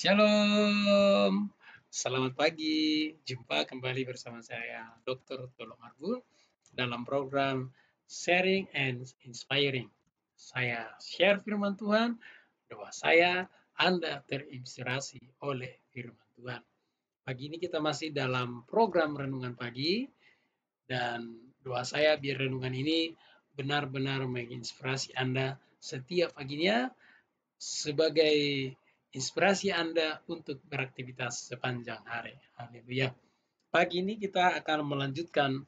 Shalom, selamat pagi. Jumpa kembali bersama saya, Dr. Tolo Marbun, dalam program Sharing and Inspiring. Saya share firman Tuhan, doa saya, Anda terinspirasi oleh firman Tuhan. Pagi ini kita masih dalam program Renungan Pagi, dan doa saya biar renungan ini benar-benar menginspirasi Anda setiap paginya sebagai inspirasi Anda untuk beraktivitas sepanjang hari. Haleluya. Pagi ini kita akan melanjutkan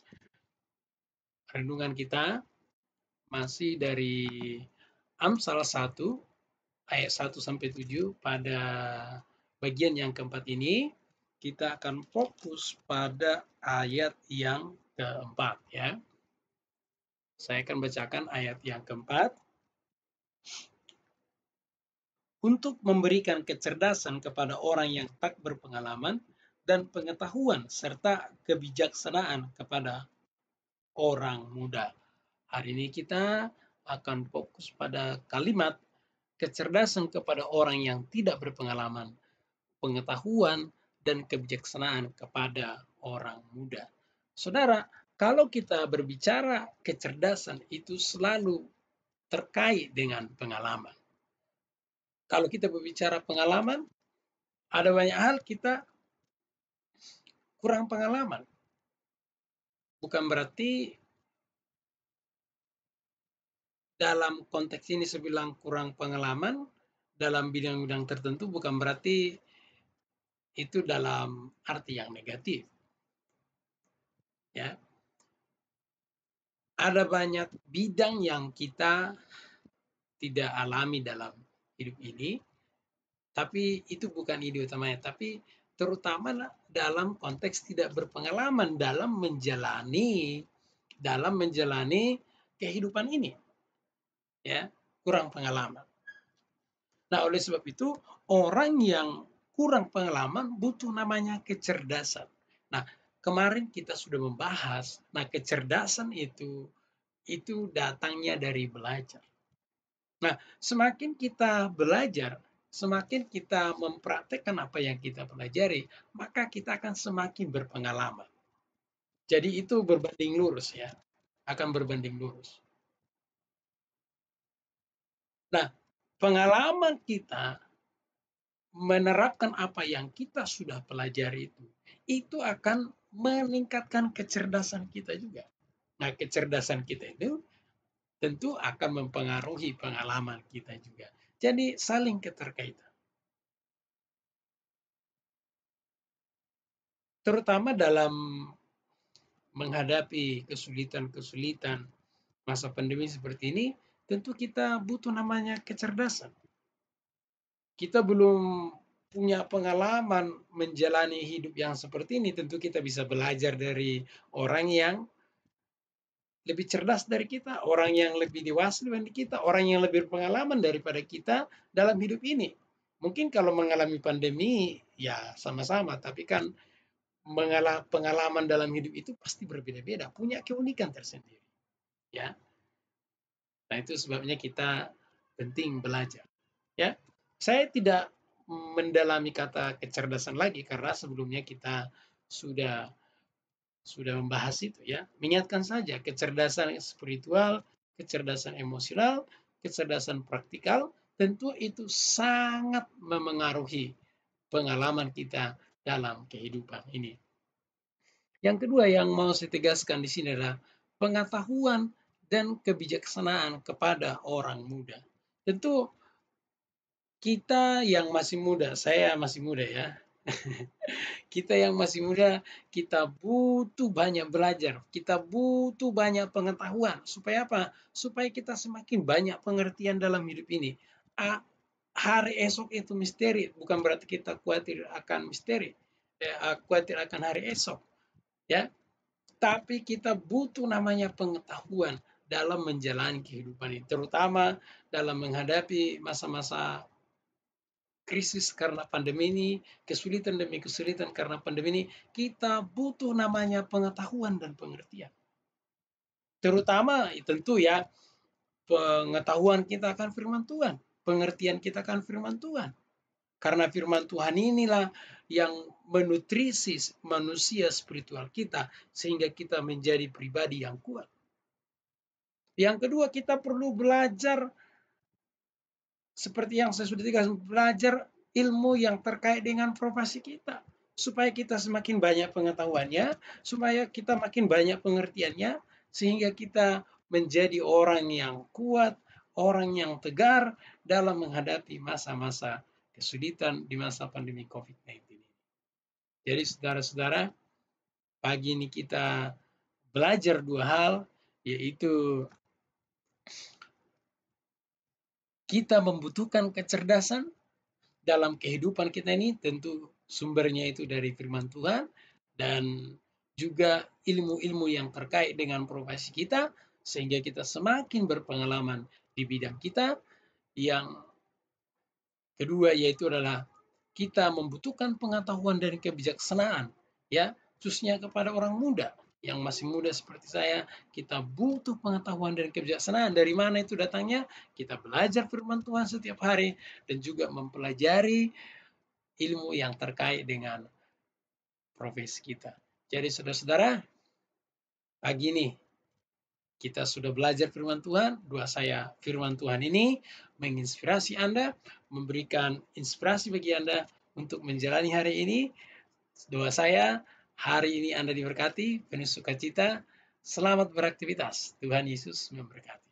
renungan kita masih dari Amsal 1 ayat 1 sampai 7 pada bagian yang keempat ini kita akan fokus pada ayat yang keempat ya. Saya akan bacakan ayat yang keempat untuk memberikan kecerdasan kepada orang yang tak berpengalaman dan pengetahuan serta kebijaksanaan kepada orang muda. Hari ini kita akan fokus pada kalimat kecerdasan kepada orang yang tidak berpengalaman, pengetahuan, dan kebijaksanaan kepada orang muda. Saudara, kalau kita berbicara kecerdasan itu selalu terkait dengan pengalaman. Kalau kita berbicara pengalaman, ada banyak hal kita kurang pengalaman. Bukan berarti dalam konteks ini sebilang kurang pengalaman dalam bidang-bidang tertentu bukan berarti itu dalam arti yang negatif. Ya. Ada banyak bidang yang kita tidak alami dalam hidup ini, tapi itu bukan ide utamanya, tapi terutama dalam konteks tidak berpengalaman dalam menjalani dalam menjalani kehidupan ini. Ya, kurang pengalaman. Nah, oleh sebab itu orang yang kurang pengalaman butuh namanya kecerdasan. Nah, kemarin kita sudah membahas, nah kecerdasan itu itu datangnya dari belajar. Nah, semakin kita belajar, semakin kita mempraktekkan apa yang kita pelajari, maka kita akan semakin berpengalaman. Jadi itu berbanding lurus ya, akan berbanding lurus. Nah, pengalaman kita menerapkan apa yang kita sudah pelajari itu, itu akan meningkatkan kecerdasan kita juga. Nah, kecerdasan kita itu tentu akan mempengaruhi pengalaman kita juga. Jadi saling keterkaitan. Terutama dalam menghadapi kesulitan-kesulitan masa pandemi seperti ini, tentu kita butuh namanya kecerdasan. Kita belum punya pengalaman menjalani hidup yang seperti ini, tentu kita bisa belajar dari orang yang lebih cerdas dari kita, orang yang lebih dewasa dari kita, orang yang lebih pengalaman daripada kita dalam hidup ini. Mungkin kalau mengalami pandemi, ya sama-sama, tapi kan pengalaman dalam hidup itu pasti berbeda-beda, punya keunikan tersendiri. Ya. Nah, itu sebabnya kita penting belajar. Ya. Saya tidak mendalami kata kecerdasan lagi karena sebelumnya kita sudah sudah membahas itu ya. Mengingatkan saja kecerdasan spiritual, kecerdasan emosional, kecerdasan praktikal, tentu itu sangat memengaruhi pengalaman kita dalam kehidupan ini. Yang kedua yang mau saya tegaskan di sini adalah pengetahuan dan kebijaksanaan kepada orang muda. Tentu kita yang masih muda, saya masih muda ya, kita yang masih muda, kita butuh banyak belajar, kita butuh banyak pengetahuan. Supaya apa? Supaya kita semakin banyak pengertian dalam hidup ini. A, hari esok itu misteri, bukan berarti kita khawatir akan misteri, ya, khawatir akan hari esok, ya. Tapi kita butuh namanya pengetahuan dalam menjalani kehidupan ini, terutama dalam menghadapi masa-masa krisis karena pandemi ini, kesulitan demi kesulitan karena pandemi ini, kita butuh namanya pengetahuan dan pengertian. Terutama tentu ya pengetahuan kita akan firman Tuhan, pengertian kita akan firman Tuhan. Karena firman Tuhan inilah yang menutrisi manusia spiritual kita sehingga kita menjadi pribadi yang kuat. Yang kedua, kita perlu belajar seperti yang saya sudah dikasih belajar ilmu yang terkait dengan profesi kita. Supaya kita semakin banyak pengetahuannya, supaya kita makin banyak pengertiannya, sehingga kita menjadi orang yang kuat, orang yang tegar dalam menghadapi masa-masa kesulitan di masa pandemi COVID-19 ini. Jadi saudara-saudara, pagi ini kita belajar dua hal, yaitu kita membutuhkan kecerdasan dalam kehidupan kita ini tentu sumbernya itu dari firman Tuhan dan juga ilmu-ilmu yang terkait dengan profesi kita sehingga kita semakin berpengalaman di bidang kita yang kedua yaitu adalah kita membutuhkan pengetahuan dan kebijaksanaan ya khususnya kepada orang muda yang masih muda seperti saya, kita butuh pengetahuan dan kebijaksanaan. Dari mana itu datangnya? Kita belajar firman Tuhan setiap hari dan juga mempelajari ilmu yang terkait dengan profesi kita. Jadi saudara-saudara, pagi ini kita sudah belajar firman Tuhan, dua saya firman Tuhan ini menginspirasi Anda, memberikan inspirasi bagi Anda untuk menjalani hari ini. Doa saya Hari ini Anda diberkati, penuh sukacita, selamat beraktivitas. Tuhan Yesus memberkati.